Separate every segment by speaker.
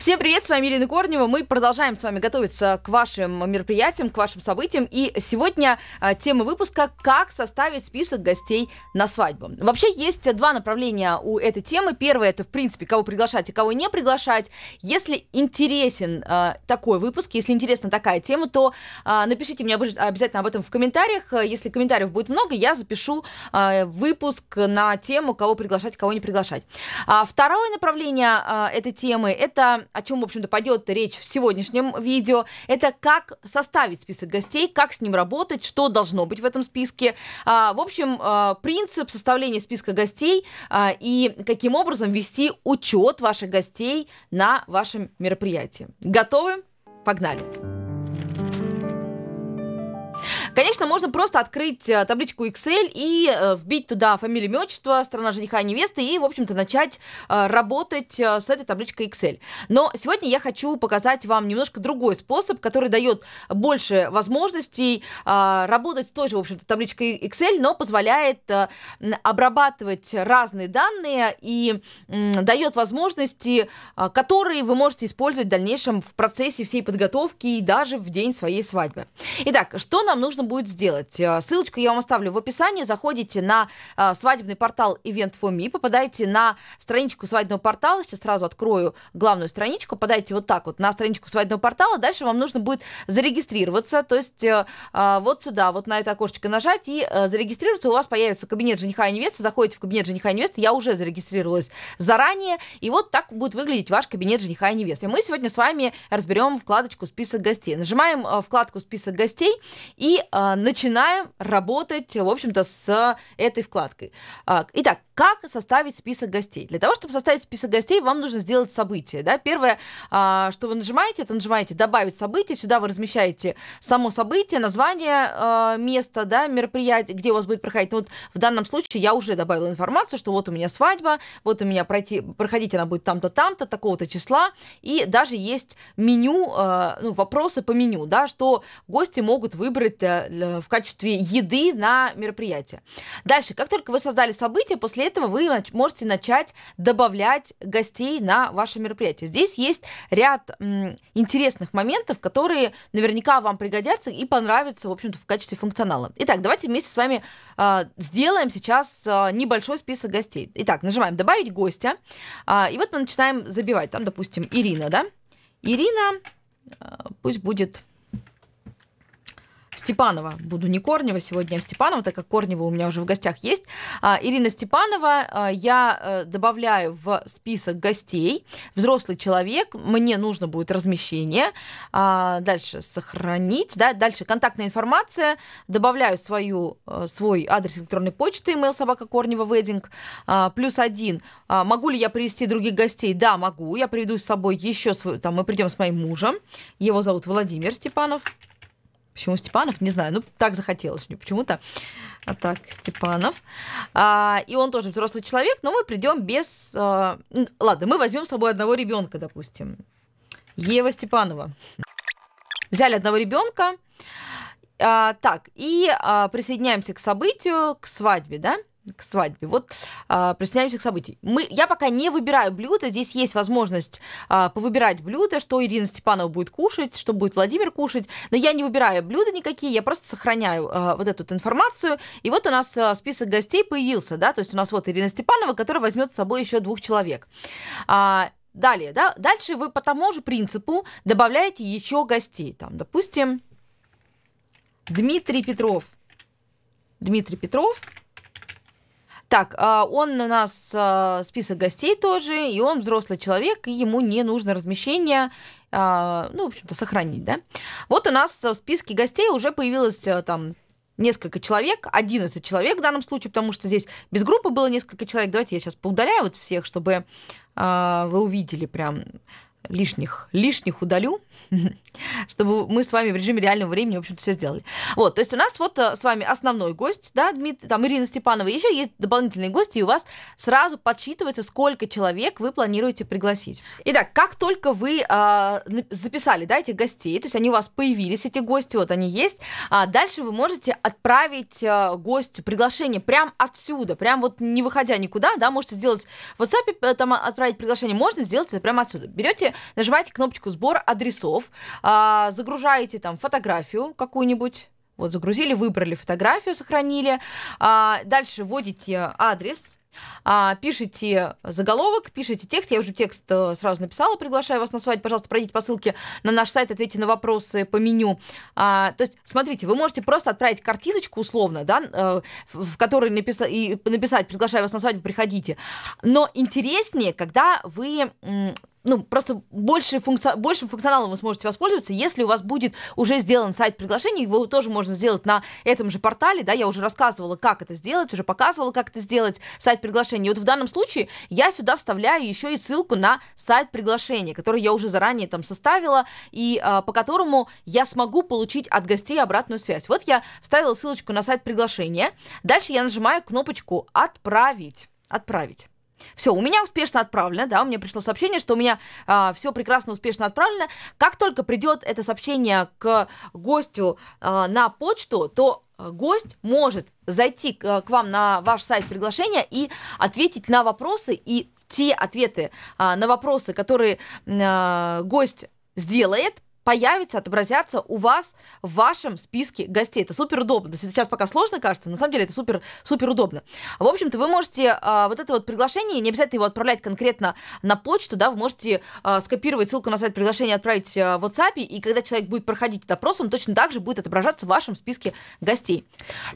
Speaker 1: Всем привет, с вами Ирина Корнева. Мы продолжаем с вами готовиться к вашим мероприятиям, к вашим событиям. И сегодня а, тема выпуска «Как составить список гостей на свадьбу». Вообще есть два направления у этой темы. Первое – это, в принципе, кого приглашать и кого не приглашать. Если интересен а, такой выпуск, если интересна такая тема, то а, напишите мне обязательно об этом в комментариях. Если комментариев будет много, я запишу выпуск на тему, кого приглашать, кого не приглашать. второе направление этой темы – это о чем, в общем-то, пойдет речь в сегодняшнем видео, это как составить список гостей, как с ним работать, что должно быть в этом списке. А, в общем, а, принцип составления списка гостей а, и каким образом вести учет ваших гостей на вашем мероприятии. Готовы? Погнали! Конечно, можно просто открыть э, табличку Excel и э, вбить туда фамилию, имя, отчество, страна жениха и невесты и, в общем-то, начать э, работать с этой табличкой Excel. Но сегодня я хочу показать вам немножко другой способ, который дает больше возможностей работать с той же, в общем-то, табличкой Excel, но позволяет обрабатывать разные данные и дает возможности, которые вы можете использовать в дальнейшем в процессе всей подготовки и даже в день своей свадьбы. Итак, что нам нужно будет сделать. Э, ссылочку я вам оставлю в описании. Заходите на э, свадебный портал Event4Me, попадаете на страничку свадебного портала. Сейчас сразу открою главную страничку. Попадаете вот так вот на страничку свадебного портала. Дальше вам нужно будет зарегистрироваться. То есть э, вот сюда, вот на это окошечко нажать и зарегистрироваться. У вас появится кабинет жениха и невесты. Заходите в кабинет жениха и невесты. Я уже зарегистрировалась заранее. И вот так будет выглядеть ваш кабинет жениха и невесты. Мы сегодня с вами разберем вкладочку «Список гостей». Нажимаем вкладку «Список гостей» и а, начинаем работать, в общем-то, с этой вкладкой. А, итак, как составить список гостей? Для того, чтобы составить список гостей, вам нужно сделать событие. Да? Первое, а, что вы нажимаете, это нажимаете «Добавить событие». Сюда вы размещаете само событие, название а, места, да, мероприятие где у вас будет проходить. Ну, вот в данном случае я уже добавила информацию, что вот у меня свадьба, вот у меня пройти, проходить она будет там-то, там-то, такого-то числа. И даже есть меню, а, ну, вопросы по меню, да, что гости могут выбрать э, в качестве еды на мероприятие. Дальше, как только вы создали событие, после этого вы можете начать добавлять гостей на ваше мероприятие. Здесь есть ряд м, интересных моментов, которые наверняка вам пригодятся и понравятся, в общем-то, в качестве функционала. Итак, давайте вместе с вами э, сделаем сейчас э, небольшой список гостей. Итак, нажимаем «Добавить гостя», э, и вот мы начинаем забивать. Там, допустим, Ирина, да? Ирина, э, пусть будет Степанова. Буду не Корнева сегодня, а Степанова, так как Корнева у меня уже в гостях есть. А, Ирина Степанова, а, я э, добавляю в список гостей. Взрослый человек, мне нужно будет размещение. А, дальше сохранить, да, дальше контактная информация. Добавляю свою, э, свой адрес электронной почты, email собака Корнева Вединг. Плюс один. Могу ли я привести других гостей? Да, могу. Я приведу с собой еще свой, там мы придем с моим мужем. Его зовут Владимир Степанов. Почему Степанов? Не знаю. Ну, так захотелось мне почему-то. А так, Степанов. А, и он тоже взрослый человек, но мы придем без... А, ладно, мы возьмем с собой одного ребенка, допустим. Ева Степанова. Взяли одного ребенка. А, так, и а, присоединяемся к событию, к свадьбе, да? к свадьбе. Вот а, присоединяемся к событиям. Мы, я пока не выбираю блюда. Здесь есть возможность а, повыбирать блюда, что Ирина Степанова будет кушать, что будет Владимир кушать. Но я не выбираю блюда никакие, я просто сохраняю а, вот эту вот информацию. И вот у нас а, список гостей появился, да, то есть у нас вот Ирина Степанова, которая возьмет с собой еще двух человек. А, далее, да, дальше вы по тому же принципу добавляете еще гостей. Там, допустим, Дмитрий Петров. Дмитрий Петров – так, а, он у нас а, список гостей тоже, и он взрослый человек, и ему не нужно размещение а, ну, в общем-то, сохранить, да. Вот у нас в списке гостей уже появилось там несколько человек, 11 человек в данном случае, потому что здесь без группы было несколько человек. Давайте я сейчас поудаляю вот всех, чтобы вы увидели прям лишних, лишних удалю, чтобы мы с вами в режиме реального времени, в общем-то, все сделали. Вот, то есть у нас вот э, с вами основной гость, да, Дмитрий, там Ирина Степанова, еще есть дополнительные гости, и у вас сразу подсчитывается, сколько человек вы планируете пригласить. Итак, как только вы а, записали, да, этих гостей, то есть они у вас появились, эти гости, вот они есть, а дальше вы можете отправить а, гостю приглашение прям отсюда, прям вот не выходя никуда, да, можете сделать в WhatsApp, э, там отправить приглашение, можно сделать это прямо отсюда. Берете нажимаете кнопочку «Сбор адресов», а, загружаете там фотографию какую-нибудь, вот загрузили, выбрали фотографию, сохранили. А, дальше вводите адрес, а, пишите заголовок, пишите текст. Я уже текст э, сразу написала, приглашаю вас на свадьбу. Пожалуйста, пройдите по ссылке на наш сайт, ответьте на вопросы по меню. А, то есть, смотрите, вы можете просто отправить картиночку условно, да, э, в которой написа- и написать «приглашаю вас на свадьбу, приходите». Но интереснее, когда вы ну, просто больше функци... большим функционалом вы сможете воспользоваться, если у вас будет уже сделан сайт приглашений, его тоже можно сделать на этом же портале, да, я уже рассказывала, как это сделать, уже показывала, как это сделать, сайт сайт приглашения. И вот в данном случае я сюда вставляю еще и ссылку на сайт приглашения, который я уже заранее там составила, и э, по которому я смогу получить от гостей обратную связь. Вот я вставила ссылочку на сайт приглашения. Дальше я нажимаю кнопочку «Отправить». «Отправить». Все, у меня успешно отправлено, да, у меня пришло сообщение, что у меня э, а, все прекрасно, успешно отправлено. Как только придет это сообщение к гостю э, на почту, то Э, гость может зайти э, к вам на ваш сайт приглашения и ответить на вопросы и те ответы а, на вопросы, которые э, гость сделает, появится отобразятся у вас в вашем списке гостей. Это супер удобно. Сейчас пока сложно кажется, но на самом деле это супер, супер удобно. В общем-то, вы можете э, вот это вот приглашение, не обязательно его отправлять конкретно на почту, да, вы можете э, скопировать ссылку на сайт приглашения, отправить э, в WhatsApp, и когда человек будет проходить этот опрос, он точно так же будет отображаться в вашем списке гостей.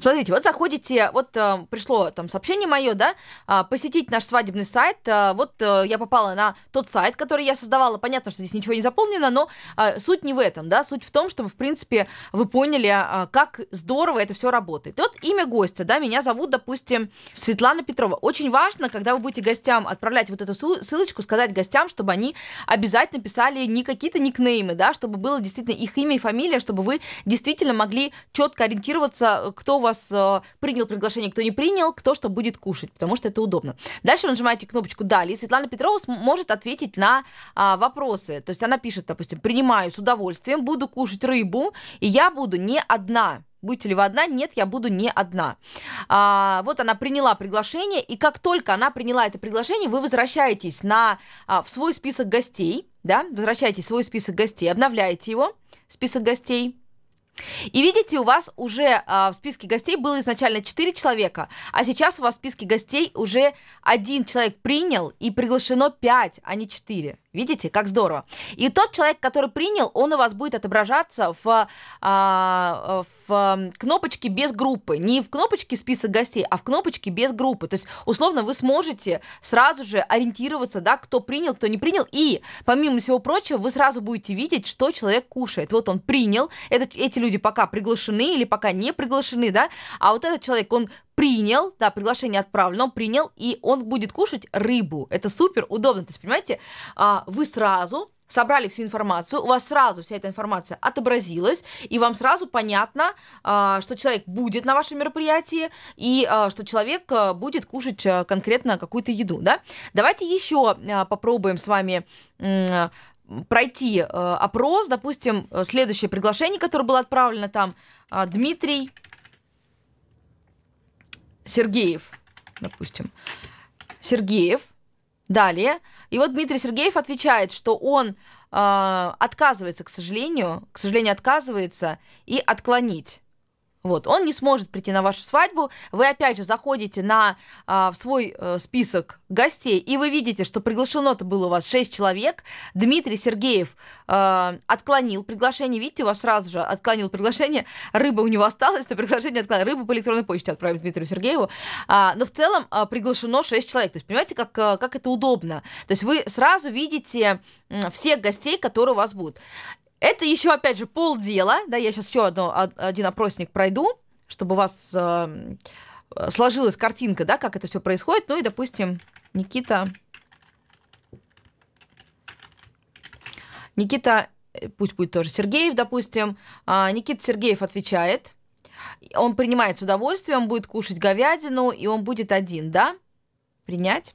Speaker 1: Смотрите, вот заходите, вот э, пришло там сообщение мое, да, э, посетить наш свадебный сайт, э, вот э, я попала на тот сайт, который я создавала, понятно, что здесь ничего не заполнено, но э, суть суть не в этом, да, суть в том, что, в принципе, вы поняли, а, а, как здорово это все работает. И вот имя гостя, да, меня зовут, допустим, Светлана Петрова. Очень важно, когда вы будете гостям отправлять вот эту ссылочку, сказать гостям, чтобы они обязательно писали не какие-то никнеймы, да, чтобы было действительно их имя и фамилия, чтобы вы действительно могли четко ориентироваться, кто вас э, принял приглашение, кто не принял, кто что будет кушать, потому что это удобно. Дальше вы нажимаете кнопочку «Далее», и Светлана Петрова может ответить на а, вопросы. То есть она пишет, допустим, «Принимаю с удовольствием, буду кушать рыбу, и я буду не одна. Будете ли вы одна? Нет, я буду не одна. А, вот она приняла приглашение, и как только она приняла это приглашение, вы возвращаетесь на, а, в свой список гостей, да, возвращаетесь в свой список гостей, обновляете его, список гостей, и видите, у вас уже а, в списке гостей было изначально 4 человека, а сейчас у вас в списке гостей уже один человек принял и приглашено 5, а не 4. Видите, как здорово. И тот человек, который принял, он у вас будет отображаться в, а, в кнопочке без группы. Не в кнопочке список гостей, а в кнопочке без группы. То есть, условно, вы сможете сразу же ориентироваться, да, кто принял, кто не принял. И, помимо всего прочего, вы сразу будете видеть, что человек кушает. Вот он принял, это, эти люди пока пока приглашены или пока не приглашены, да, а вот этот человек, он принял, да, приглашение отправлено, он принял, и он будет кушать рыбу. Это супер удобно, то есть, понимаете, а, вы сразу собрали всю информацию, у вас сразу вся эта информация отобразилась, и вам сразу понятно, а, что человек будет на вашем мероприятии, и а, что человек будет кушать конкретно какую-то еду, да. Давайте еще попробуем с вами пройти э, опрос, допустим, э, следующее приглашение, которое было отправлено там, э, Дмитрий Сергеев, допустим, Сергеев, далее, и вот Дмитрий Сергеев отвечает, что он э, отказывается, к сожалению, к сожалению, отказывается и отклонить вот, он не сможет прийти на вашу свадьбу. Вы опять же заходите на а, в свой а, список гостей, и вы видите, что приглашено-то было у вас 6 человек. Дмитрий Сергеев а, отклонил приглашение. Видите, у вас сразу же отклонил приглашение. Рыба у него осталась, но приглашение отклонил. Рыбу по электронной почте отправим Дмитрию Сергееву. А, но в целом а, приглашено 6 человек. То есть, понимаете, как, э, как это удобно. То есть вы сразу видите всех гостей, которые у вас будут. Это еще, опять же, полдела. Да, я сейчас еще одно, один опросник пройду, чтобы у вас эм, э, сложилась картинка, да, как это все происходит. Ну и, допустим, Никита... Никита, э, пусть будет тоже Сергеев, допустим. Э, Никита Сергеев отвечает. Он принимает с удовольствием, будет кушать говядину, и он будет один, да? Принять.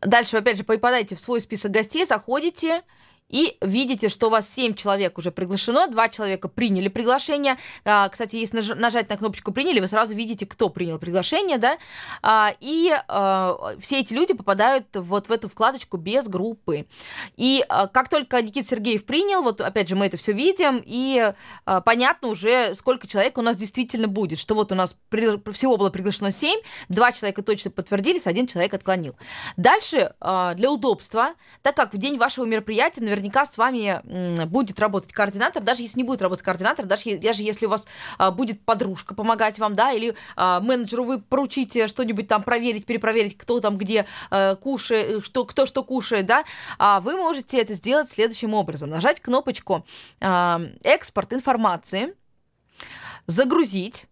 Speaker 1: Дальше, опять же, попадаете в свой список гостей, заходите, и видите, что у вас 7 человек уже приглашено, 2 человека приняли приглашение. А, кстати, если нажать на кнопочку «Приняли», вы сразу видите, кто принял приглашение, да, а, и а, все эти люди попадают вот в эту вкладочку без группы. И как только Никита Сергеев принял, вот опять же мы это все видим, и понятно уже, сколько человек у нас действительно будет, что вот у нас всего было приглашено 7, 2 человека точно подтвердились, один человек отклонил. Дальше для удобства, так как в день вашего мероприятия, наверняка с вами будет работать координатор, даже если не будет работать координатор, даже, даже если у вас а, будет подружка помогать вам, да, или а, менеджеру вы поручите что-нибудь там проверить, перепроверить, кто там где э, кушает, э, что, кто что кушает, да, а вы можете это сделать следующим образом. Нажать кнопочку «Экспорт информации», загрузить,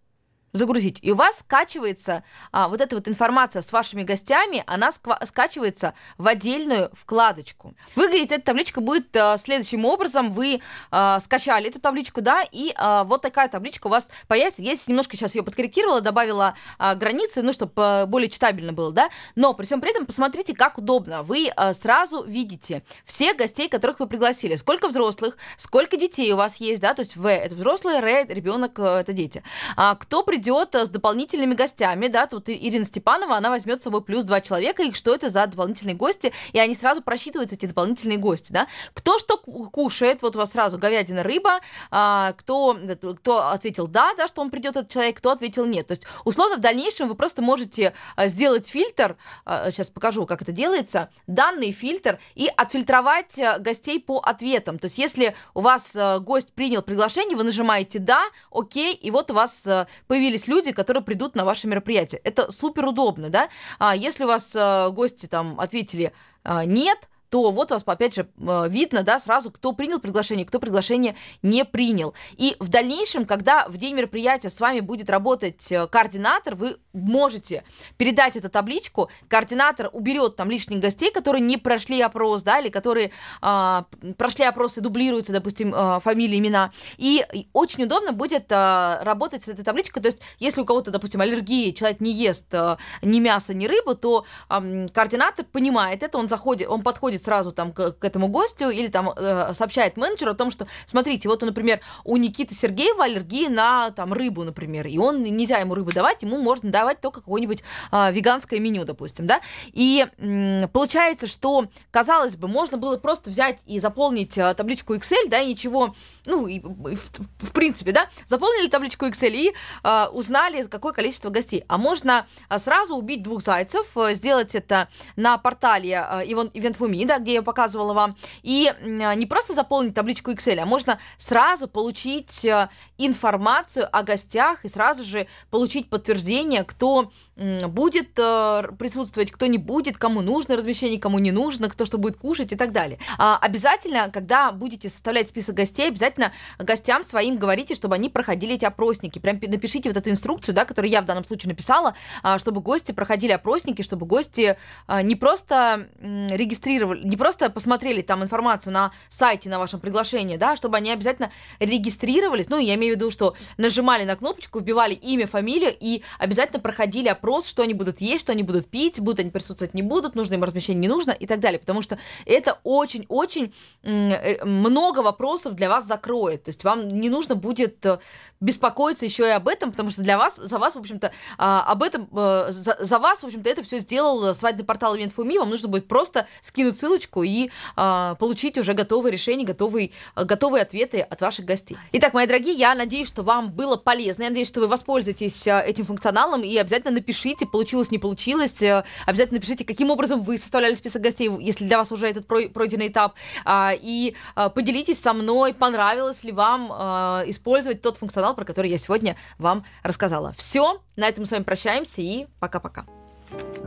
Speaker 1: загрузить. И у вас скачивается а, вот эта вот информация с вашими гостями, она скачивается в отдельную вкладочку. Выглядит эта табличка будет а, следующим образом. Вы а, скачали эту табличку, да, и а, вот такая табличка у вас появится. Я здесь немножко сейчас ее подкорректировала, добавила а, границы, ну, чтобы а, более читабельно было, да. Но при всем при этом посмотрите, как удобно. Вы а, сразу видите всех гостей, которых вы пригласили. Сколько взрослых, сколько детей у вас есть, да, то есть В это взрослый, Р это ребенок, э, это дети. А, кто придет придет э, с дополнительными гостями, да, тут Ирина Степанова, она возьмет с собой плюс два человека, и что это за дополнительные гости, и они сразу просчитываются, эти дополнительные гости, да. Кто что кушает, вот у вас сразу говядина, рыба, а, кто, э, кто ответил да, да, что он придет этот человек, кто ответил нет. То есть, условно, в дальнейшем вы просто можете э, сделать фильтр, сейчас покажу, как это делается, данный фильтр, и отфильтровать гостей по ответам. То есть, если у вас гость принял приглашение, вы нажимаете да, окей, и вот у вас появились появились люди, которые придут на ваше мероприятие. Это супер удобно, да? А если у вас э, гости там ответили э, нет, то вот вас, опять же, э, видно, да, сразу, кто принял приглашение, кто приглашение не принял. И в дальнейшем, когда в день мероприятия с вами будет работать э, координатор, вы можете передать эту табличку, координатор уберет там лишних гостей, которые не прошли опрос, да, или которые а, прошли опрос и дублируются, допустим, а, фамилии, имена. И очень удобно будет а, работать с этой табличкой, то есть если у кого-то, допустим, аллергии человек не ест а, ни мясо, ни рыбу, то а, координатор понимает это, он заходит, он подходит приходит сразу там к, к этому гостю или там э, сообщает менеджеру о том, что, смотрите, вот, например, у Никиты Сергеева аллергия на там рыбу, например, и он нельзя ему рыбу давать, ему можно давать только какое-нибудь э, веганское меню, допустим, да. И э, получается, что казалось бы, можно было просто взять и заполнить э, табличку Excel, да, и ничего, ну и, и в, в принципе, да, заполнили табличку Excel и э, узнали, какое количество гостей. А можно а, сразу убить двух зайцев, э, сделать это на портале э, Event for Me, да, да, где я показывала вам. И а, не просто заполнить табличку Excel, а можно сразу получить э, информацию о гостях и сразу же получить подтверждение, кто будет э, присутствовать, кто не будет, кому нужно размещение, кому не нужно, кто что будет кушать и так далее. А обязательно, когда будете составлять список гостей, обязательно гостям своим говорите, чтобы они проходили эти опросники. Прям напишите вот эту инструкцию, да, которую я в данном случае написала, а, чтобы гости проходили опросники, чтобы гости не просто регистрировали, не просто посмотрели там информацию на сайте, на вашем приглашении, да, а чтобы они обязательно регистрировались, ну, я имею в виду, что нажимали на кнопочку, вбивали имя, фамилию и обязательно проходили опрос, что они будут есть, что они будут пить, будут они присутствовать, не будут, нужно им размещение, не нужно и так далее, потому что это очень-очень э, много вопросов для вас закроет, то есть вам не нужно будет э, беспокоиться еще и об этом, потому что для вас, за вас, в общем-то, а, об этом, э, за, за вас, в общем-то, это все сделал свадебный портал Event.fu.me, вам нужно будет просто скинуть ссылочку и э, получить уже готовые решения, готовые, готовые ответы от ваших гостей. Итак, мои дорогие, я надеюсь, что вам было полезно. Я надеюсь, что вы воспользуетесь а, этим функционалом и обязательно напишите, получилось, не получилось. Э, обязательно напишите, каким образом вы составляли список гостей, если для вас уже этот пройденный этап. А, и поделитесь со мной, понравилось ли вам использовать тот функционал, про который я сегодня вам рассказала. Все, на этом мы с вами прощаемся и пока-пока. thank you